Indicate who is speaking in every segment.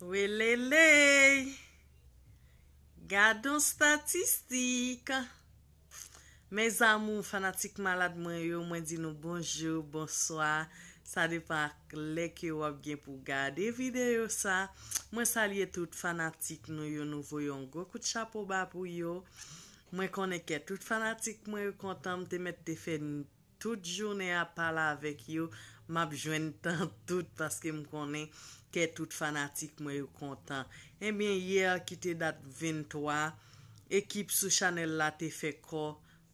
Speaker 1: Welele, gado statistik. Me zamou fanatik malad mwen yo, mwen di nou bonjou, bonsoa. Sa de pa leke wap gen pou gade videyo sa. Mwen salye tout fanatik nou yo nou voyon. Gokout chapo ba pou yo. Mwen koneke tout fanatik mwen yo kontan mte mette te fè nip. Tout jounen a pala avek yo, map jwen tan tout, paske m konen, ke tout fanatik mwen yo kontan. Ebyen ye, ki te dat 23, ekip sou chanel la te fe ko,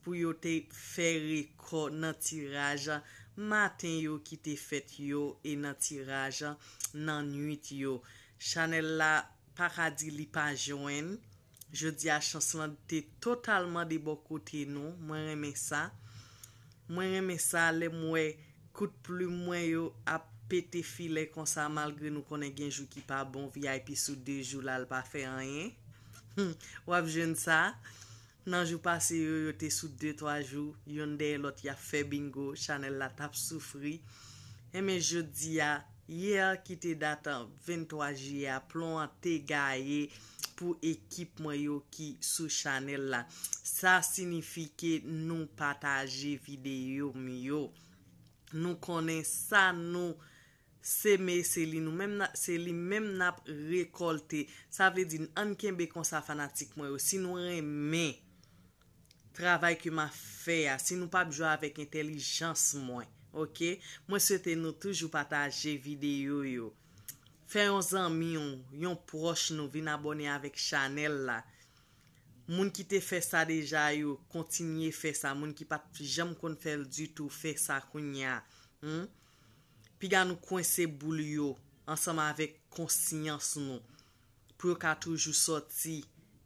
Speaker 1: pou yo te feri ko nan tiraj, maten yo ki te fet yo, e nan tiraj, nan nwit yo. Chanel la, paradis li pa jwen, je di a chanslan, te totalman de bokote nou, mwen remen sa, Mwen eme sa, le mwe kout plu mwen yo ap pete file konsa malgre nou konen genjou ki pa bon vi a epi sou de jou la l pa fe a enye. Hmm, wap jen sa, nan jou pase yo yo te sou de toa jou, yon de lot ya fe bingo, chanel la tap soufri. Eme jodi ya, ye a ki te datan 23 ji ya, plon a te ga ye. pou ekip mwen yo ki sou chanel la. Sa signifike nou pataje videyo mwen yo. Nou konen sa nou seme se li nou, se li menm nap rekolte. Sa vle di nou ankenbe konsa fanatik mwen yo. Si nou reme, travay ki mwen fe ya, si nou pa bjwa avek entelijans mwen. Ok? Mwen sete nou toujou pataje videyo yo. Fè yon zanmi yon, yon proche nou, vin abonè avèk chanel la. Moun ki te fè sa deja yo, kontinye fè sa. Moun ki pati jam kon fèl du tout fè sa koun ya. Hmm? Pi ga nou kwen se boul yo, ansama avèk konsinyans nou. Pou yo ka toujou soti,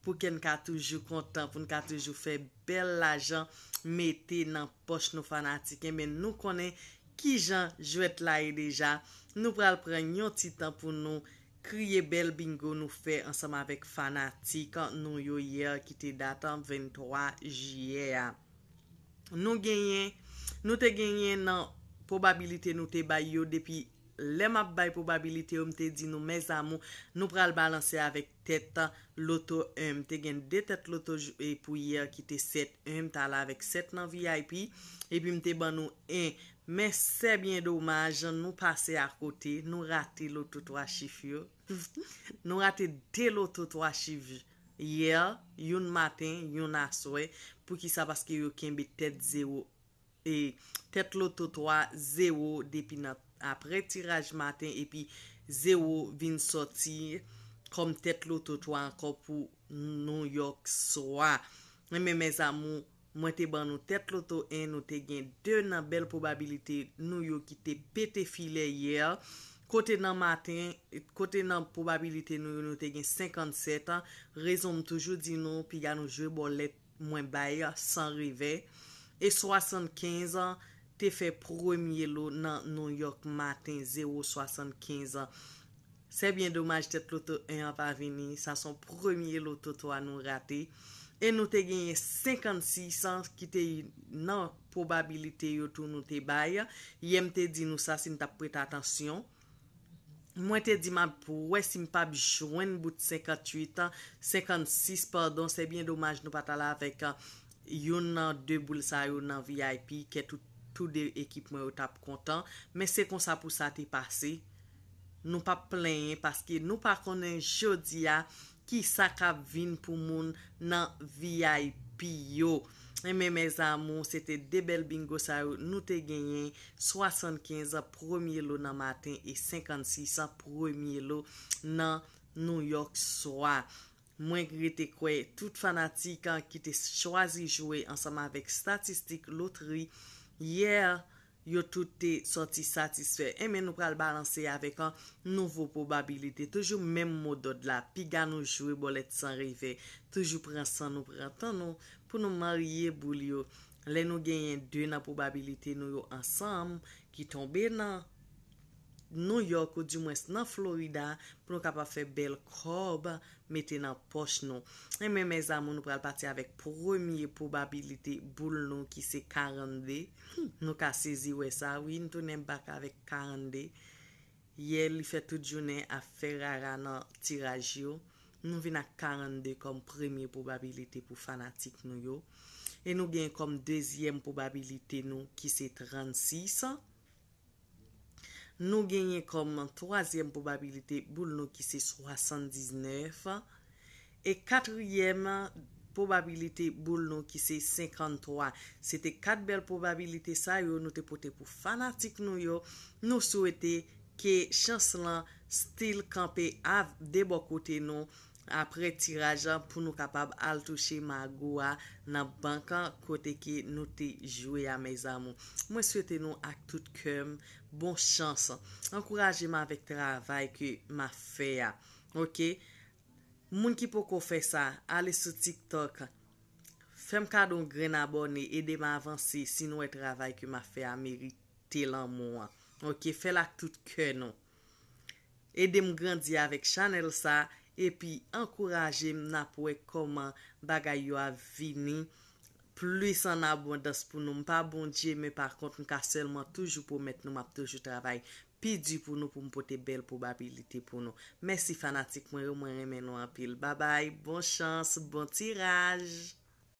Speaker 1: pou ken ka toujou kontan, pou nou ka toujou fè bel la jan, metè nan poch nou fanatikè e men nou konè... Ki jan jwet la e deja, nou pral pren yon titan pou nou kriye bel bingo nou fe ansama vek fanati kan nou yo yer ki te datan 23 jyea. Nou genyen, nou te genyen nan probabilite nou te bay yo depi lem ap bay probabilite ou mte di nou mez amou, nou pral balanse avek tetan loto e mte gen de tetan loto e pou yer ki te set e mta la vek set nan VIP e pi mte ban nou e m. Men sebyen domaj, nou pase akote, nou rate loutotwa chif yo. Nou rate de loutotwa chif yo. Ye, yon matin, yon aswe, pou ki sa baske yo kenbe tet zewo. Tet loutotwa zewo depi apre tiraj matin, epi zewo vin soti. Kom tet loutotwa anko pou nou yok swa. Men men zamou. Mwen te ban nou tet loto en nou te gen 2 nan bel probabilite nou yon ki te pete file yer. Kote nan matin, kote nan probabilite nou yon nou te gen 57 an. Rezon m toujou di nou pi gan nou jwe bolet mwen bayer, 100 revè. E 75 an te fe promye lou nan nou yon matin 075 an. Sebyen domaj tet loto en an pa vini, sa son premye loto to an nou rate. E nou te genye 56 ans ki te nan probabilite yo tou nou te baye. Yem te di nou sa si nou tap prete atansyon. Mwen te di man pou we si mpap jwen bout 58 ans, 56 pardon. Sebyen domaj nou patala avek yon nan deboul sa yo nan VIP ke tout de ekipman yo tap kontan. Men se kon sa pou sa te pase. Nou pa plenye paske nou pa konen jodia ki sakap vin pou moun nan VIP yo. Eme me zamo, se te debel bingo sa yo nou te genyen 75 a promye lo nan maten e 56 a promye lo nan New York soa. Mwen gri te kwe, tout fanatik an ki te chwazi jowe ansama vek statistik lotri. Yeah! Yo tout te soti satisfe. Emen nou pral balanseye avek an nouvo pobabilite. Toujou menm modot la. Pi ga nou jwe bolet sanrive. Toujou pran san nou pran tan nou. Pou nou marye boulyo. Le nou genyen 2 nan pobabilite nou yo ansam. Ki tombe nan. Nou yo kou di mwes nan Florida pou nou ka pa fe bel korba meten nan poch nou. E men me zamou nou pral pati avèk premier probabilite boul nou ki se 42. Hmm, nou ka sezi wè sa. Win tonen bak avèk 42. Ye li fetou djunen a ferara nan tiraj yo. Nou vina 42 kom premier probabilite pou fanatik nou yo. E nou gen kom deuxième probabilite nou ki se 36 an. Nou genye kom an 3èm probabilite boul nou ki se 79. E 4èm probabilite boul nou ki se 53. Sete 4 bel probabilite sa yo nou te pote pou fanatik nou yo. Nou souwete ki chans lan stil kampe av debokote nou. apre tirajan pou nou kapab al touche ma gwa nan bankan kote ke nou te jouye a me zamon. Mwen souyete nou ak tout kem. Bon chans. Enkouraje man vek travay ke ma fe ya. Ok? Moun ki pou kon fe sa, ale sou TikTok. Fem kado gren abone, ede man avanse, sino e travay ke ma fe ya merite lan moun. Ok? Fela ak tout kem nou. Ede mou grandye avek chanel sa. E pi, ankoraje mna pou e koman bagay yo a vini. Plis an abondas pou nou. Mpa bon diye, me par kont, mka selman toujou pou met nou map toujou travay. Pi di pou nou pou mpote bel pou babilite pou nou. Mersi fanatik mwen, mwen remen nou an pil. Babay, bon chans, bon tiraj.